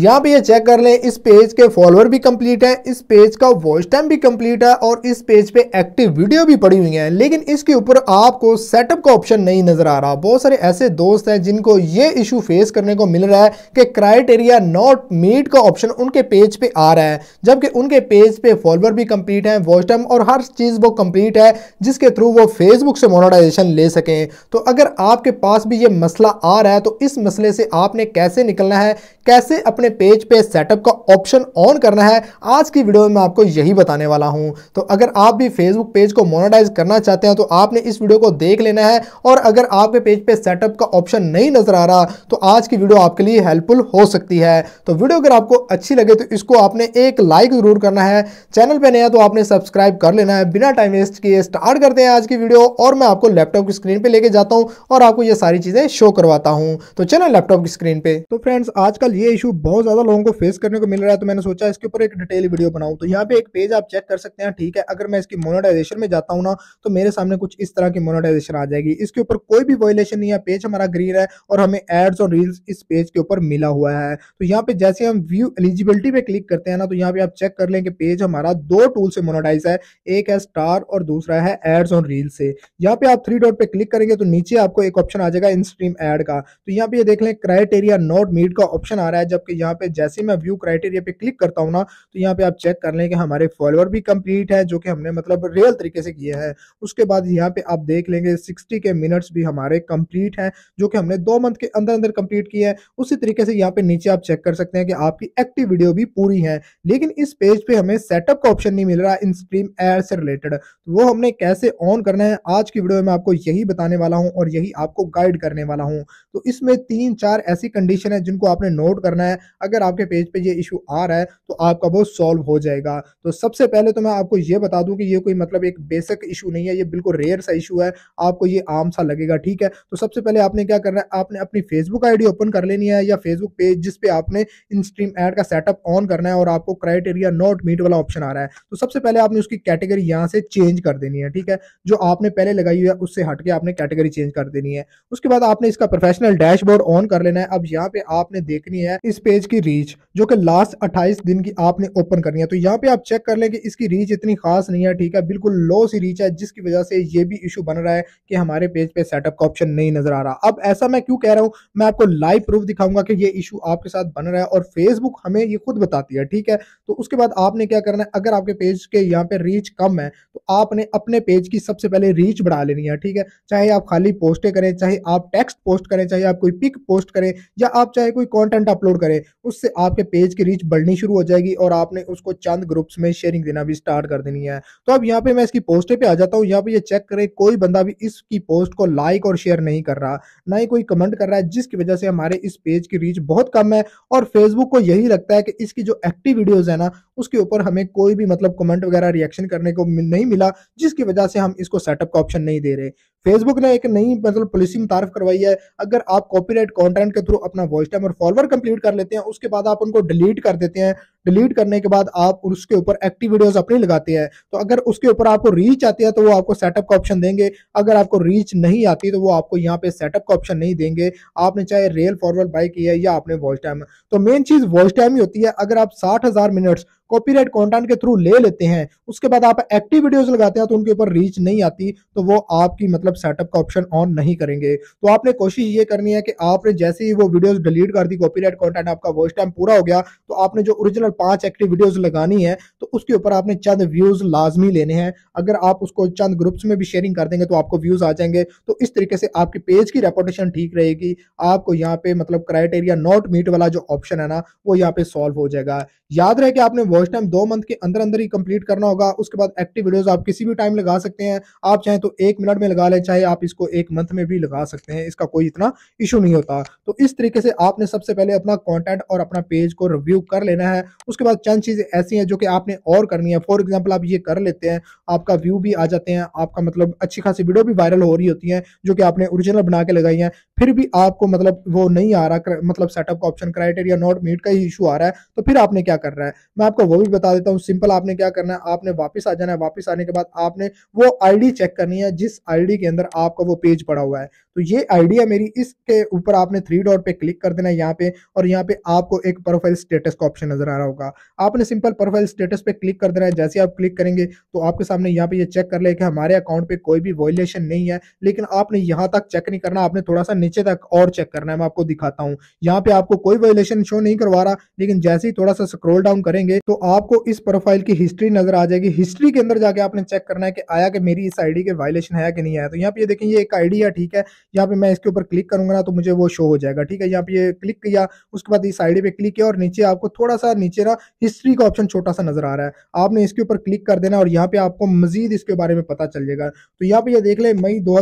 यहाँ पे ये चेक कर लें इस पेज के फॉलोअर भी कंप्लीट है इस पेज का वॉच टाइम भी कंप्लीट है और इस पेज पे एक्टिव वीडियो भी पड़ी हुई है लेकिन इसके ऊपर आपको सेटअप का ऑप्शन नहीं नजर आ रहा बहुत सारे ऐसे दोस्त हैं जिनको ये इशू फेस करने को मिल रहा है कि क्राइटेरिया नॉट मीट का ऑप्शन उनके पेज पे आ रहा है जबकि उनके पेज पे फॉलोअर भी कंप्लीट है वॉच टाइम और हर चीज़ वो कंप्लीट है जिसके थ्रू वो फेसबुक से मोनोटाइजेशन ले सकें तो अगर आपके पास भी ये मसला आ रहा है तो इस मसले से आपने कैसे निकलना है कैसे अपने अपने पेज पे सेटअप का ऑप्शन ऑन करना है आज की वीडियो में मैं आपको यही बताने वाला हूं तो अगर आप भी फेसबुक पेज को मोनोटाइज करना चाहते हैं तो आपने इस वीडियो को देख लेना है और अगर आपके पेज पे सेटअप का ऑप्शन नहीं नजर आ रहा तो आज की वीडियो आपके लिए हेल्पफुल हो सकती है तो वीडियो अगर आपको अच्छी लगे तो इसको आपने एक लाइक जरूर करना है चैनल पर नया तो आपने सब्सक्राइब कर लेना है बिना टाइम वेस्ट किए स्टार्ट करते हैं आज की वीडियो और मैं आपको लैपटॉप की स्क्रीन पर लेके जाता हूँ और आपको ये सारी चीज़ें शो करवाता हूँ तो चलो लैपटॉप की स्क्रीन पे तो फ्रेंड्स आजकल ये इशू बहुत ज़्यादा लोगों को फेस करने को मिल रहा है तो मैंने सोचा इसके ऊपर एक डिटेल वीडियो बनाऊँ तो यहाँ पे एक पेज आप चेक कर सकते हैं ठीक है अगर मैं इसकी मोनोटाइजेशन में जाता हूँ ना तो मेरे सामने कुछ इस तरह की मोनोटाइजेशन आ जाएगी इसके ऊपर कोई भी वॉयलेशन नहीं है पेज हमारा ग्रीन है और हमें एड्स और रील्स इस पेज के ऊपर मिला हुआ है तो यहाँ पे जैसे हम व्यू एलिजिबिलिटी पे क्लिक करते हैं ना तो यहाँ पे आप चेक कर लें कि पेज हमारा दो टूल से मोनोटाइज है एक है स्टार और दूसरा है एड्स और रील्स से यहाँ पे आप थ्री डॉट पे क्लिक करेंगे तो नीचे आपको एक ऑप्शन आ जाएगा इन स्ट्रीम एड का तो यहाँ पे देख लें क्राइटेरिया नॉट मीट का ऑप्शन आ रहा है जबकि यहाँ पे जैसे मैं व्यू क्राइटेरिया पे क्लिक करता हूँ ना तो यहाँ पे आप चेक कर लें कि हमारे फॉलोअर भी कंप्लीट है जो कि हमने मतलब रियल तरीके से किए हैं उसके बाद यहाँ पे आप देख लेंगे सिक्सटी के मिनट्स भी हमारे कंप्लीट हैं जो कि हमने दो मंथ के अंदर अंदर कंप्लीट किए हैं उसी तरीके से यहाँ पे नीचे आप चेक कर सकते हैं कि आपकी एक्टिव वीडियो भी पूरी है लेकिन इस पेज पे हमें सेटअप का ऑप्शन नहीं मिल रहा इन स्ट्रीम एड से रिलेटेड तो वो हमने कैसे ऑन करना है आज की वीडियो में आपको यही बताने वाला हूँ और यही आपको गाइड करने वाला हूँ तो इसमें तीन चार ऐसी कंडीशन है जिनको आपने नोट करना है अगर आपके पेज पे ये इशू आ रहा है तो आपका वो सॉल्व हो जाएगा तो सबसे पहले तो मैं आपको ये बता दूं कि ये कोई मतलब एक बेसिक इशू नहीं है ये बिल्कुल रेयर सा इशू है आपको ये आम सा लगेगा ठीक है तो सबसे पहले आपने क्या करना है आपने अपनी फेसबुक आई ओपन कर लेनी है या फेसबुक पेज जिसपे आपने इन स्ट्रीम एड का सेटअप ऑन करना है और आपको क्राइटेरिया नॉट मीट वाला ऑप्शन आ रहा है तो सबसे पहले आपने उसकी कैटेगरी यहाँ से चेंज कर देनी है ठीक है जो आपने पहले लगाई हुई है उससे हटके आपने कैटेगरी चेंज कर देनी है उसके बाद आपने इसका प्रोफेशनल डैशबोर्ड ऑन कर लेना है अब यहाँ पे आपने देखनी है इस पेज इसकी रीच जो कि लास्ट 28 दिन की आपने ओपन करनी है तो यहाँ पे आप चेक कर लें कि इसकी रीच इतनी खास नहीं है ठीक है बिल्कुल लो सी रीच है जिसकी वजह से ये भी इशू बन रहा है कि हमारे पेज पे सेटअप का ऑप्शन नहीं नजर आ रहा अब ऐसा मैं क्यों कह रहा हूँ मैं आपको लाइव प्रूफ दिखाऊंगा कि ये इशू आपके साथ बन रहा है और फेसबुक हमें ये खुद बताती है ठीक है तो उसके बाद आपने क्या करना है अगर आपके पेज के यहाँ पे रीच कम है तो आपने अपने पेज की सबसे पहले रीच बढ़ा लेनी है ठीक है चाहे आप खाली पोस्टें करें चाहे आप टेक्स्ट पोस्ट करें चाहे आप कोई पिक पोस्ट करें या आप चाहे कोई कॉन्टेंट अपलोड करें उससे आपके पेज की रीच बढ़नी शुरू हो जाएगी और आपने उसको चंद ग्रुप्स में शेयरिंग देना भी स्टार्ट कर देनी है तो अब यहाँ पे मैं इसकी पोस्टे पे आ जाता हूँ यहाँ पे ये चेक करें कोई बंदा भी इसकी पोस्ट को लाइक और शेयर नहीं कर रहा ना ही कोई कमेंट कर रहा है जिसकी वजह से हमारे इस पेज की रीच बहुत कम है और फेसबुक को यही लगता है कि इसकी जो एक्टिव वीडियोज है ना उसके ऊपर हमें कोई भी मतलब कमेंट वगैरह रिएक्शन करने को नहीं मिला जिसकी वजह से हम इसको सेटअप का ऑप्शन नहीं दे रहे फेसबुक ने एक नई मतलब पॉलिसी मुतारफ करवाई है अगर आप कॉपीराइट कंटेंट के थ्रू अपना वॉइस टाइम और फॉलोअर कंप्लीट कर लेते हैं उसके बाद आप उनको डिलीट कर देते हैं डिलीट करने के बाद आप उसके ऊपर एक्टिव वीडियोस अपनी लगाते हैं तो अगर उसके ऊपर आपको रीच आती है तो वो आपको सेटअप का ऑप्शन देंगे अगर आपको रीच नहीं आती तो वो आपको यहाँ पे सेटअप का ऑप्शन नहीं देंगे आपने चाहे रेल फॉरवर्ड बाय किया है या आपने वॉइस टाइम तो मेन चीज वॉइस टाइम ही होती है अगर आप साठ मिनट्स कॉपीराइट कंटेंट के थ्रू ले लेते हैं उसके बाद आप एक्टिव वीडियोस लगाते हैं तो उनके ऊपर रीच नहीं आती तो वो आपकी मतलब सेटअप का ऑप्शन ऑन नहीं करेंगे तो आपने कोशिश ये करनी है कि आपने जैसे ही वो वीडियोज डिलीट कर दी कॉपीराइट कंटेंट आपका वॉच टाइम पूरा हो गया तो आपने जो ओरिजिनल पांच एक्टिव वीडियोज लगानी है तो उसके ऊपर आपने चंद व्यूज लाजमी लेने हैं अगर आप उसको चंद ग्रुप्स में भी शेयरिंग कर देंगे तो आपको व्यूज आ जाएंगे तो इस तरीके से आपके पेज की रेपोटेशन ठीक रहेगी आपको यहाँ पे मतलब क्राइटेरिया नॉट मीट वाला जो ऑप्शन है ना वो यहाँ पे सॉल्व हो जाएगा याद रहे कि आपने फर्स्ट टाइम दो मंथ के अंदर अंदर ही कंप्लीट करना होगा उसके बाद एक्टिव वीडियोस आप किसी भी टाइम लगा सकते हैं आप चाहे तो एक मिनट में लगा लें चाहे आप इसको एक मंथ में भी लगा सकते हैं इसका कोई इतना इशू नहीं होता तो इस तरीके से आपने सबसे पहले अपना कॉन्टेंट और अपना पेज को रिव्यू कर लेना है उसके बाद चंद चीज़ें ऐसी हैं जो कि आपने और करनी है फॉर एग्जाम्पल आप ये कर लेते हैं आपका व्यू भी आ जाते हैं आपका मतलब अच्छी खासी वीडियो भी वायरल हो रही होती है जो कि आपने ओरिजिनल बना के लगाई है फिर भी आपको मतलब वो नहीं आ रहा मतलब सेटअप का ऑप्शन क्राइटेरिया नॉट मीट का ही इशू आ रहा है तो फिर आपने क्या कर रहा है मैं आपको वो भी बता देता हूँ सिंपल आपने क्या करना है आपने वापस आ जाना है वापस आने के बाद आपने वो आईडी चेक करनी है जिस आईडी के अंदर आपका वो पेज पड़ा हुआ है तो ये आइडिया मेरी इसके ऊपर आपने थ्री डॉट पे क्लिक कर देना है यहाँ पे और यहाँ पे आपको एक प्रोफाइल स्टेटस का ऑप्शन नजर आ रहा होगा आपने सिंपल प्रोफाइल स्टेटस पे क्लिक कर देना है जैसे आप क्लिक करेंगे तो आपके सामने यहाँ पे ये चेक कर ले कि हमारे अकाउंट पे कोई भी वॉयलेशन नहीं है लेकिन आपने यहाँ तक चेक नहीं करना आपने थोड़ा सा नीचे तक और चेक करना है मैं आपको दिखाता हूँ यहाँ पे आपको कोई वॉयलेशन शो नहीं करवा रहा लेकिन जैसे ही थोड़ा सा स्क्रोल डाउन करेंगे तो आपको इस प्रोफाइल की हिस्ट्री नजर आ जाएगी हिस्ट्री के अंदर जाके आपने चेक करना है कि आया कि मेरी इस आईडी के वायलेशन है कि नहीं आया तो यहाँ पे देखें ये एक आईडी है ठीक है यहाँ पे मैं इसके ऊपर क्लिक करूंगा ना तो मुझे वो शो हो जाएगा ठीक है यहाँ पे ये क्लिक किया उसके बाद इस साइड पे क्लिक किया और नीचे आपको थोड़ा सा नीचे ना हिस्ट्री का ऑप्शन छोटा सा नजर आ रहा है आपने इसके ऊपर क्लिक कर देना और यहाँ पे आपको मजीद इसके बारे में पता चल जाएगा तो यहाँ पे ये देख ले मई दो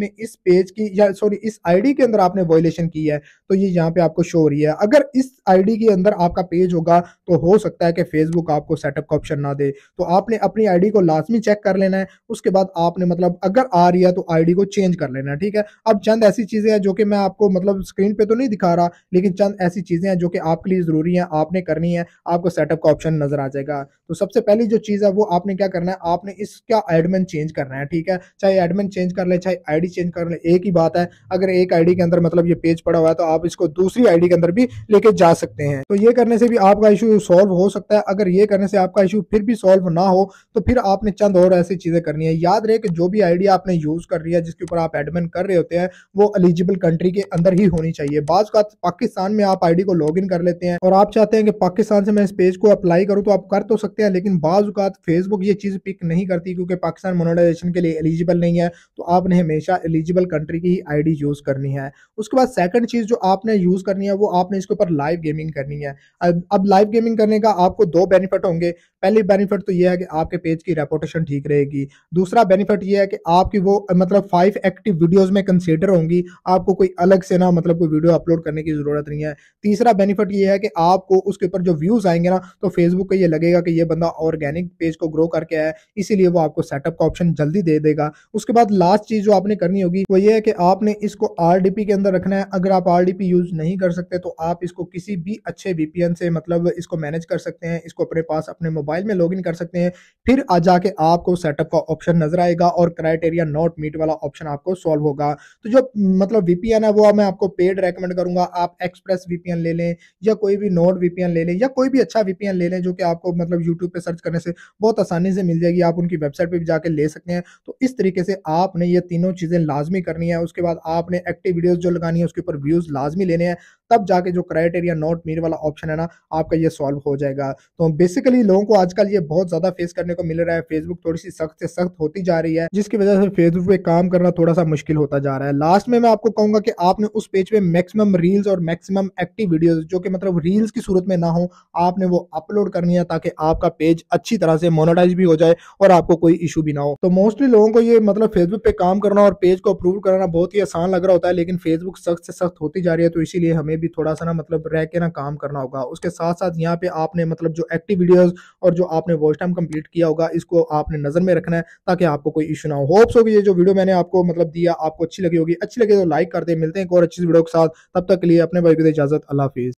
में इस पेज की या सॉरी इस आई के अंदर आपने वॉयलेशन की है तो ये यहाँ पे आपको शो हो रही है अगर इस आई के अंदर आपका पेज होगा तो हो सकता है कि फेसबुक आपको सेटअप का ऑप्शन ना दे तो आपने अपनी आईडी को लाजमी चेक कर लेना है उसके बाद आपने मतलब अगर आ रही है तो आईडी को चेंज कर लेना है ठीक है अब चंद ऐसी चीज़ें हैं जो कि मैं आपको मतलब स्क्रीन पे तो नहीं दिखा रहा लेकिन चंद ऐसी चीज़ें हैं जो कि आपके लिए ज़रूरी हैं आपने करनी है आपको सेटअप का ऑप्शन नज़र आ जाएगा तो सबसे पहली जो चीज़ है वो आपने क्या करना है आपने इसका एडमिन चेंज करना है ठीक है चाहे एडमिन चेंज कर ले चाहे आई चेंज कर ले एक ही बात है अगर एक आई के अंदर मतलब ये पेज पड़ा हुआ है तो आप इसको दूसरी आई के अंदर भी लेके जा सकते हैं तो ये करने से भी आपका इशू सॉल्व हो सकता है अगर ये करने से आपका इशू फिर भी सॉल्व ना हो तो फिर आपने चंद और ऐसी चीज़ें करनी है याद रहे कि जो भी आईडी आपने यूज़ कर रही है जिसके ऊपर आप एडमिन कर रहे होते हैं हैं वो एलिजिबल कंट्री के अंदर ही होनी चाहिए बाद पाकिस्तान में आप आईडी को लॉगिन कर लेते हैं और आप चाहते हैं कि पाकिस्तान से मैं इस पेज को अप्लाई करूँ तो आप कर तो सकते हैं लेकिन बाद फेसबुक ये चीज़ पिक नहीं करती क्योंकि पाकिस्तान मोनोटाइजेशन के लिए एलिजिबल नहीं है तो आपने हमेशा एलिजिबल कंट्री की ही आईडी यूज़ करनी है उसके बाद सेकंड चीज़ जो आपने यूज़ करनी है वो आपने इसके ऊपर लाइव गेमिंग करनी है अब, अब लाइव गेमिंग करने का आपको दो बेनिफिट होंगे पहली बेनिफिट तो ये है कि आपके पेज की रेपोटेशन ठीक रहेगी दूसरा बेनिफिट ये है कि आपकी वो मतलब फाइव एक्टिव वीडियोज़ में कंसिडर डिफ्रेंशिएटर होंगी आपको कोई अलग से ना मतलब कोई वीडियो अपलोड करने की ज़रूरत नहीं है तीसरा बेनिफिट ये है कि आपको उसके ऊपर जो व्यूज़ आएंगे ना तो फेसबुक को ये लगेगा कि ये बंदा ऑर्गेनिक पेज को ग्रो करके आया इसीलिए वो आपको सेटअप का ऑप्शन जल्दी दे देगा उसके बाद लास्ट चीज़ जो आपने करनी होगी वो ये है कि आपने इसको आर के अंदर रखना है अगर आप आर यूज़ नहीं कर सकते तो आप इसको किसी भी अच्छे वीपीएन से मतलब इसको मैनेज कर सकते हैं इसको अपने पास अपने मोबाइल में लॉग कर सकते हैं फिर आ जाके आपको सेटअप का ऑप्शन नजर आएगा और क्राइटेरिया नॉट मीट वाला ऑप्शन आपको सॉल्व होगा तो जो मतलब वीपीएन है वो मैं आपको पेड रेकमेंड करूंगा आप एक्सप्रेस वीपीएन ले लें या कोई भी नोट वीपीएन ले लें या कोई भी अच्छा वीपीएन ले लें जो कि आपको मतलब यूट्यूब पर सर्च करने से बहुत आसानी से मिल जाएगी आप उनकी वेबसाइट पर भी जाकर ले सकते हैं तो इस तरीके से आपने ये तीनों चीज़ें लाजमी करनी है उसके बाद आपने एक्टिव वीडियोज़ जो लगानी है उसके ऊपर व्यूज़ लाजमी लेने हैं तब जाके जो क्राइटेरिया नॉट मीर वाला ऑप्शन है ना आपका ये सॉल्व हो जाएगा तो बेसिकली लोगों को आजकल ये बहुत ज्यादा फेस करने को मिल रहा है फेसबुक थोड़ी सी सख्त से सख्त होती जा रही है जिसकी वजह से फेसबुक पे काम करना थोड़ा सा मुश्किल होता जा रहा है लास्ट में मैं आपको कहूंगा कि आपने उस पेज पे मैक्सिमम रील्स और मैक्सिमम एक्टिव वीडियो जो कि मतलब रील्स की सूरत में ना हो आपने वो अपलोड करनी है ताकि आपका पेज अच्छी तरह से मोनोटाइज भी हो जाए और आपको कोई इशू भी ना हो तो मोस्टली लोगों को ये मतलब फेसबुक पे काम करना और पेज को अप्रूव करना बहुत ही आसान लग रहा होता है लेकिन फेसबुक सख्त से सख्त होती जा रही है तो इसीलिए हमें भी थोड़ा सा ना मतलब रह के ना काम करना होगा उसके साथ साथ यहाँ पे आपने मतलब जो एक्टिव वीडियोस और जो आपने वॉच टाइम कंप्लीट किया होगा इसको आपने नज़र में रखना है ताकि आपको कोई इशू ना हो होप्स होगी ये जो वीडियो मैंने आपको मतलब दिया आपको अच्छी लगी होगी अच्छी लगी तो लाइक करते मिलते हैं एक और अच्छी वीडियो के साथ तब तक के लिए अपने भाई को इजाजत अल्लाह हाफिज़